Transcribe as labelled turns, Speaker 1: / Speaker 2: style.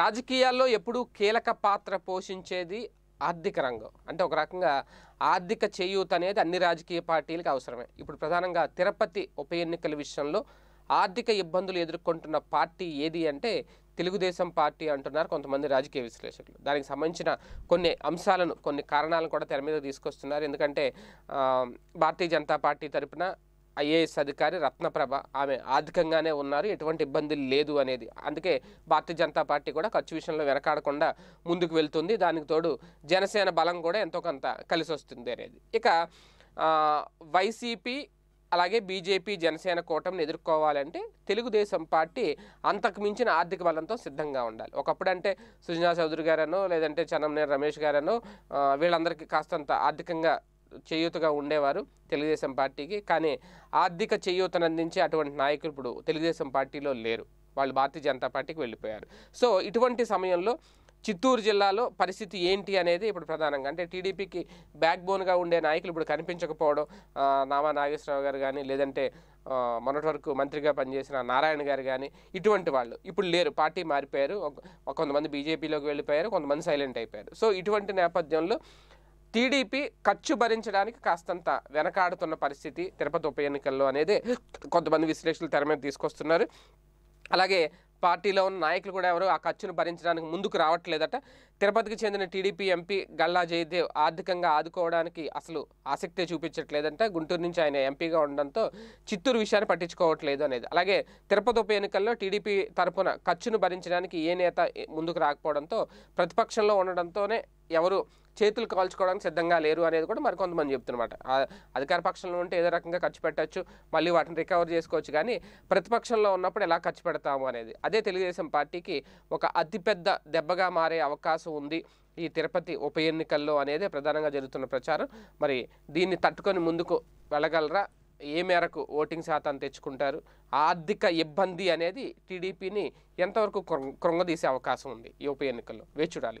Speaker 1: రాజకీయాల్లో ఎప్పుడూ కీలక పాత్ర పోషించేది ఆర్థిక రంగం అంటే ఒక రకంగా ఆర్థిక చేయూత అనేది అన్ని రాజకీయ పార్టీలకు అవసరమే ఇప్పుడు ప్రధానంగా తిరుపతి ఉప ఎన్నికల విషయంలో ఆర్థిక ఇబ్బందులు ఎదుర్కొంటున్న పార్టీ ఏది అంటే తెలుగుదేశం పార్టీ అంటున్నారు కొంతమంది రాజకీయ విశ్లేషకులు దానికి సంబంధించిన కొన్ని అంశాలను కొన్ని కారణాలను కూడా తెర మీద తీసుకొస్తున్నారు ఎందుకంటే భారతీయ జనతా పార్టీ తరపున ఐఏఎస్ అధికారి రత్నప్రభ ఆమె ఆర్థికంగానే ఉన్నారు ఎటువంటి ఇబ్బందులు లేదు అనేది అందుకే భారతీయ జనతా పార్టీ కూడా ఖర్చు విషయంలో వెనకాడకుండా ముందుకు వెళ్తుంది దానికి తోడు జనసేన బలం కూడా ఎంతో కొంత కలిసి వస్తుంది అనేది ఇక వైసీపీ అలాగే బీజేపీ జనసేన కూటమిని ఎదుర్కోవాలంటే తెలుగుదేశం పార్టీ అంతకు మించిన ఆర్థిక బలంతో సిద్ధంగా ఉండాలి ఒకప్పుడు అంటే సుజనా చౌదరి గారనో లేదంటే చన్నంనేని రమేష్ గారనో వీళ్ళందరికీ కాస్తంత ఆర్థికంగా చేయూతగా ఉండేవారు తెలుగుదేశం పార్టీకి కానీ ఆర్థిక చేయూతను అందించే అటువంటి నాయకులు ఇప్పుడు తెలుగుదేశం పార్టీలో లేరు వాళ్ళు భారతీయ జనతా పార్టీకి వెళ్ళిపోయారు సో ఇటువంటి సమయంలో చిత్తూరు జిల్లాలో పరిస్థితి ఏంటి అనేది ఇప్పుడు ప్రధానంగా అంటే టీడీపీకి బ్యాక్ బోన్గా ఉండే నాయకులు ఇప్పుడు కనిపించకపోవడం నామా నాగేశ్వరరావు గారు కానీ లేదంటే మొన్నటి వరకు మంత్రిగా పనిచేసిన నారాయణ గారు కానీ ఇటువంటి వాళ్ళు ఇప్పుడు లేరు పార్టీ మారిపోయారు కొంతమంది బీజేపీలోకి వెళ్ళిపోయారు కొంతమంది సైలెంట్ అయిపోయారు సో ఇటువంటి నేపథ్యంలో టీడీపీ ఖర్చు భరించడానికి కాస్తంత వెనకాడుతున్న పరిస్థితి తిరుపతి ఉప ఎన్నికల్లో అనేది కొంతమంది విశ్లేషకులు తెర మీద తీసుకొస్తున్నారు అలాగే పార్టీలో ఉన్న నాయకులు కూడా ఎవరు ఆ ఖర్చును భరించడానికి ముందుకు రావట్లేదట తిరుపతికి చెందిన టీడీపీ ఎంపీ గల్లా జయదేవ్ ఆర్థికంగా ఆదుకోవడానికి అసలు ఆసక్తి చూపించట్లేదంట గుంటూరు నుంచి ఆయన ఎంపీగా ఉండడంతో చిత్తూరు విషయాన్ని పట్టించుకోవట్లేదు అనేది అలాగే తిరుపతి ఉప ఎన్నికల్లో టీడీపీ తరఫున ఖర్చును భరించడానికి ఏ నేత ముందుకు రాకపోవడంతో ప్రతిపక్షంలో ఉండడంతోనే ఎవరు చేతులు కాల్చుకోవడానికి సిద్ధంగా లేరు అనేది కూడా మరికొంతమంది చెప్తున్నమాట అధికార పక్షంలో ఉంటే ఏదో రకంగా ఖర్చు పెట్టచ్చు మళ్ళీ వాటిని రికవర్ చేసుకోవచ్చు కానీ ప్రతిపక్షంలో ఉన్నప్పుడు ఎలా ఖర్చు పెడతాము అనేది అదే తెలుగుదేశం పార్టీకి ఒక అతిపెద్ద దెబ్బగా మారే అవకాశం ఉంది ఈ తిరుపతి ఉప ఎన్నికల్లో అనేది ప్రధానంగా జరుగుతున్న ప్రచారం మరి దీన్ని తట్టుకొని ముందుకు వెళ్ళగలరా ఏ మేరకు ఓటింగ్ శాతాన్ని తెచ్చుకుంటారు ఆర్థిక ఇబ్బంది అనేది టీడీపీని ఎంతవరకు కృంగదీసే అవకాశం ఉంది ఈ ఉప ఎన్నికల్లో వేచి చూడాలి